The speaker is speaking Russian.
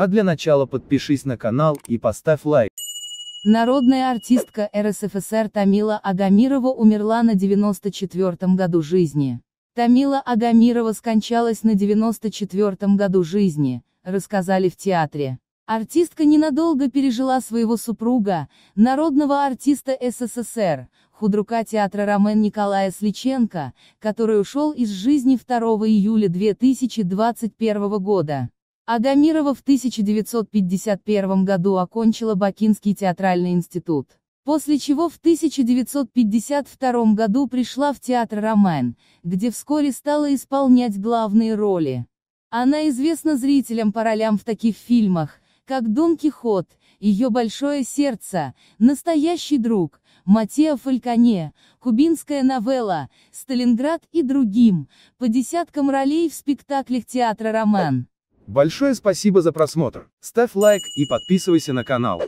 А для начала подпишись на канал и поставь лайк. Народная артистка РСФСР Тамила Агамирова умерла на 94-м году жизни. Тамила Агамирова скончалась на 94-м году жизни, рассказали в театре. Артистка ненадолго пережила своего супруга, народного артиста СССР, худрука театра Ромен Николая Сличенко, который ушел из жизни 2 июля 2021 года. Адамирова в 1951 году окончила Бакинский театральный институт. После чего в 1952 году пришла в театр «Роман», где вскоре стала исполнять главные роли. Она известна зрителям по ролям в таких фильмах, как «Дон Кихот», «Ее большое сердце», «Настоящий друг», «Матео Фальконе», «Кубинская новелла», «Сталинград» и другим, по десяткам ролей в спектаклях театра «Роман». Большое спасибо за просмотр. Ставь лайк и подписывайся на канал.